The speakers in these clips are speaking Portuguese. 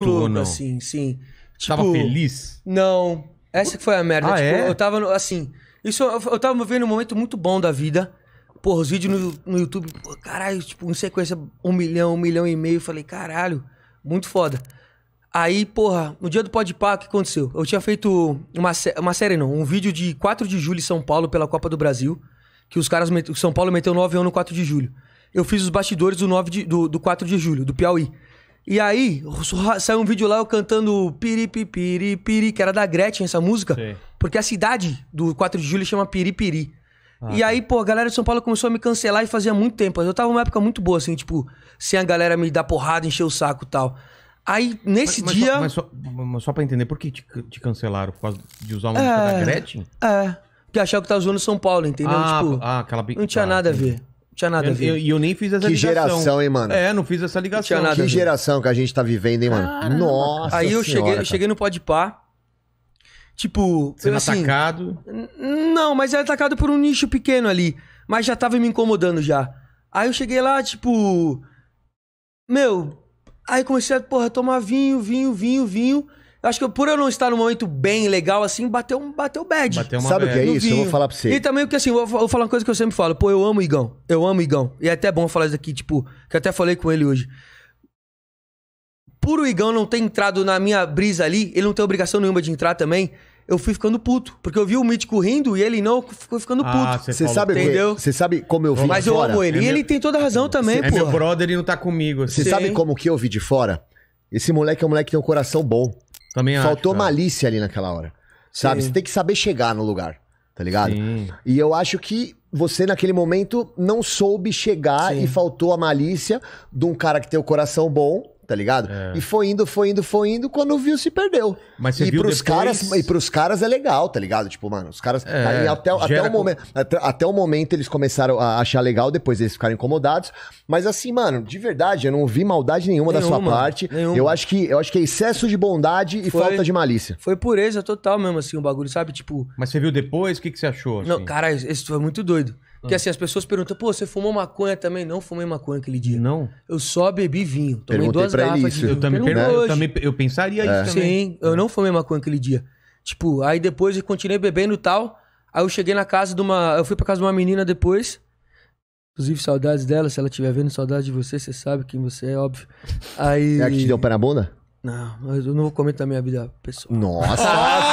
clube, assim, sim. Tipo, tava feliz? Não. Essa que foi a merda. Ah, tipo, é? eu tava, no, assim... Isso, eu, eu tava vivendo um momento muito bom da vida. Pô, os vídeos no, no YouTube, pô, caralho, tipo, em sequência, um milhão, um milhão e meio. Falei, caralho, muito foda. Aí, porra, no dia do Podpah, o que aconteceu? Eu tinha feito uma, uma série, não, um vídeo de 4 de julho em São Paulo pela Copa do Brasil, que os caras, o São Paulo meteu 9 anos no 4 de julho. Eu fiz os bastidores do, 9 de, do, do 4 de julho, do Piauí. E aí, saiu um vídeo lá eu cantando piripiri, piri, que era da Gretchen essa música. Sim. Porque a cidade do 4 de julho chama Piripiri. Ah, e tá. aí, pô, a galera de São Paulo começou a me cancelar e fazia muito tempo. Eu tava numa época muito boa, assim, tipo, sem a galera me dar porrada, encher o saco e tal. Aí, nesse mas, mas dia. Só, mas, só, mas só pra entender, por que te, te cancelaram? Por causa de usar uma é, música da é, Gretchen? É. Porque achava que tava zoando São Paulo, entendeu? Ah, tipo, ah, aquela... não tinha ah, nada entendi. a ver tinha nada eu, a ver. E eu, eu, nem fiz essa que ligação. Que geração, hein, mano? É, não fiz essa ligação. tinha nada que geração que a gente tá vivendo, hein, mano? Caramba. Nossa Aí eu senhora, cheguei, cheguei no par tipo... Sendo assim, atacado? Não, mas era atacado por um nicho pequeno ali. Mas já tava me incomodando já. Aí eu cheguei lá, tipo... Meu... Aí comecei a, porra, tomar vinho, vinho, vinho, vinho... Acho que por eu não estar num momento bem legal, assim, bateu um bateu bad. Bateu uma Sabe o que é isso? Eu vou falar pra você. E também que assim, vou, falar uma coisa que eu sempre falo. Pô, eu amo o Igão. Eu amo o Igão. E é até bom falar isso aqui, tipo, que eu até falei com ele hoje. Por o Igão não ter entrado na minha brisa ali, ele não tem obrigação nenhuma de entrar também. Eu fui ficando puto, porque eu vi o Mítico rindo e ele não ficou ficando ah, puto. Ah, você sabe, é? entendeu? Você sabe como eu vi Mas de fora? Mas eu amo ele. É e meu... ele tem toda a razão também, pô. É meu brother e não tá comigo. Você assim. sabe como que eu vi de fora? Esse moleque é um moleque que tem um coração bom. Também Faltou acho, malícia ali naquela hora. Sabe? Sim. Você tem que saber chegar no lugar, tá ligado? Sim. E eu acho que você, naquele momento, não soube chegar Sim. e faltou a malícia de um cara que tem o coração bom tá ligado? É. E foi indo, foi indo, foi indo, quando viu, se perdeu. Mas você e viu pros depois... caras E pros caras é legal, tá ligado? Tipo, mano, os caras. É, aí tá até, até, o momento, até, até, o momento eles começaram a achar legal, depois eles ficaram incomodados. Mas assim, mano, de verdade, eu não vi maldade nenhuma, nenhuma da sua parte. Nenhuma. Eu acho que eu acho que é excesso de bondade e foi, falta de malícia. Foi pureza total mesmo, assim, o bagulho, sabe? Tipo. Mas você viu depois? O que, que você achou? Assim? Não, cara, isso foi muito doido. Porque assim, as pessoas perguntam, pô, você fumou maconha também? Não fumei maconha aquele dia. Não? Eu só bebi vinho. Tomei Perguntei duas pra garrafas isso. de vinho. Eu também, Pergunto né? eu, também eu pensaria É. isso também. Sim, eu não fumei maconha aquele dia. Tipo, aí depois eu continuei bebendo e tal. Aí eu cheguei na casa de uma. Eu fui pra casa de uma menina depois. Inclusive, saudades dela. Se ela estiver vendo saudades de você, você sabe quem você é, óbvio. Aí. É a que te deu o pé na bunda? Não, mas eu não vou comentar minha vida pessoal. Nossa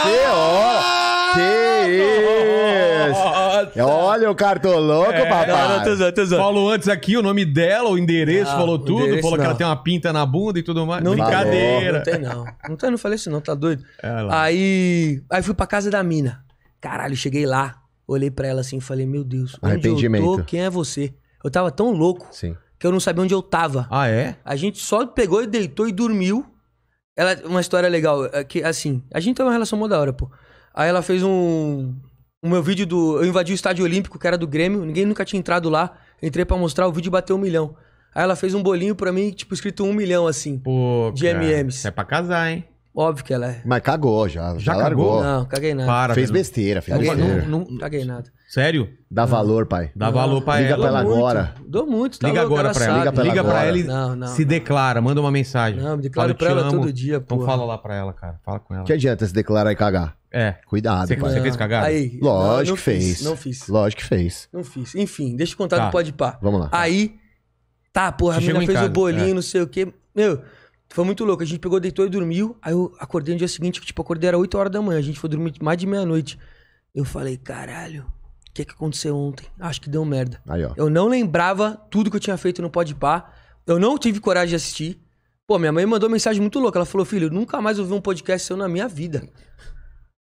senhora! Que Nossa. Olha o cartoloco, é, papai. Não, não, tô tô Falou antes aqui o nome dela, o endereço, não, falou tudo. Endereço, falou não. que ela tem uma pinta na bunda e tudo mais. Não, Brincadeira. Falou, não tem, não. Não tem, não falei isso, não, tá doido? É aí, aí fui pra casa da mina. Caralho, cheguei lá, olhei pra ela assim e falei, meu Deus, onde eu tô, quem é você? Eu tava tão louco Sim. que eu não sabia onde eu tava. Ah, é? A gente só pegou e deitou e dormiu. Ela, uma história legal, é que assim, a gente tem uma relação mó da hora, pô. Aí ela fez um, o meu vídeo do. Eu invadi o estádio olímpico, que era do Grêmio, ninguém nunca tinha entrado lá. Entrei para mostrar, o vídeo bateu um milhão. Aí ela fez um bolinho pra mim, tipo, escrito um milhão, assim. Pô, de cara, MMs. É pra casar, hein? Óbvio que ela é. Mas cagou já. Já, já cagou? Não, caguei nada. Para, fez velho. besteira, fez caguei, besteira. Não, não, caguei nada. Sério? Dá não. valor, pai. Dá valor pra Liga ela. Liga pra ela agora. Dou muito, tá Liga louco, agora pra ela. Liga pra ela, pra ela e não, não, se declara, manda uma mensagem. Não, me declaro fala, pra ela amo. todo dia, pô. Então fala lá pra ela, cara. Fala com ela. Que adianta se declarar e cagar? É. Cuidado. Você, você fez cagada? Aí, Lógico não, não que fez. Fiz, não fiz. Lógico que fez. Não fiz. Enfim, deixa eu contar tá. do pode pá. Vamos lá. Aí, tá, porra, a menina fez casa, o bolinho, é. não sei o quê. Meu, foi muito louco. A gente pegou, deitou e dormiu. Aí eu acordei no dia seguinte, tipo, acordei era 8 horas da manhã. A gente foi dormir mais de meia-noite. Eu falei, caralho, o que, é que aconteceu ontem? Acho que deu merda. Aí, ó. Eu não lembrava tudo que eu tinha feito no pode pá. Eu não tive coragem de assistir. Pô, minha mãe mandou mensagem muito louca. Ela falou, filho, nunca mais ouvi um podcast seu na minha vida.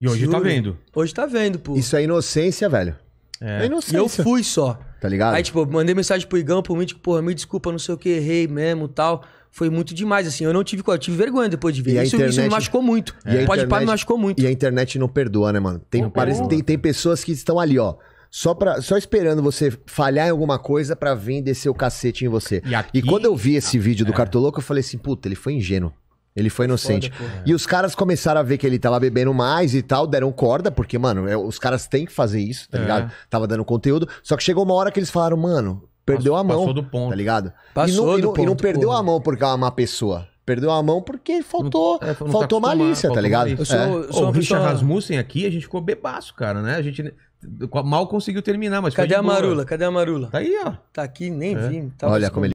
E hoje tá Juro. tá vendo. Hoje tá vendo, pô. Isso é inocência, velho. É, é inocência. E eu fui só. Tá ligado? Aí, tipo, mandei mensagem pro Igão, pro Mítico, porra, me desculpa, não sei o que, errei mesmo tal. Foi muito demais, assim. Eu não tive eu tive vergonha depois de ver. isso, internet... isso me machucou muito. É. Pode parar, me machucou muito. E a internet não perdoa, né, mano? Tem, parece, tem, tem pessoas que estão ali, ó só, pra, só esperando você falhar em alguma coisa para vir descer o cacete em você. E, aqui, e quando eu vi esse tá. vídeo do é. Cartoloco, eu falei assim, puta, ele foi ingênuo. Ele foi inocente. Foda, e os caras começaram a ver que ele tava bebendo mais e tal, deram corda, porque, mano, é, os caras têm que fazer isso, tá é. ligado? Tava dando conteúdo. Só que chegou uma hora que eles falaram, mano, perdeu passou, a mão. Passou do ponto. Tá ligado? Passou e não, do e não, ponto. E não perdeu porra. a mão porque é uma má pessoa. Perdeu a mão porque faltou, é, faltou tá malícia, tá ligado? Eu sou, é. sou, o Richard Rasmussen aqui, a gente ficou bebaço, cara, né? A gente mal conseguiu terminar, mas Cadê a boa. Marula? Cadê a Marula? Tá aí, ó. Tá aqui, nem é. vi. Tá Olha como ele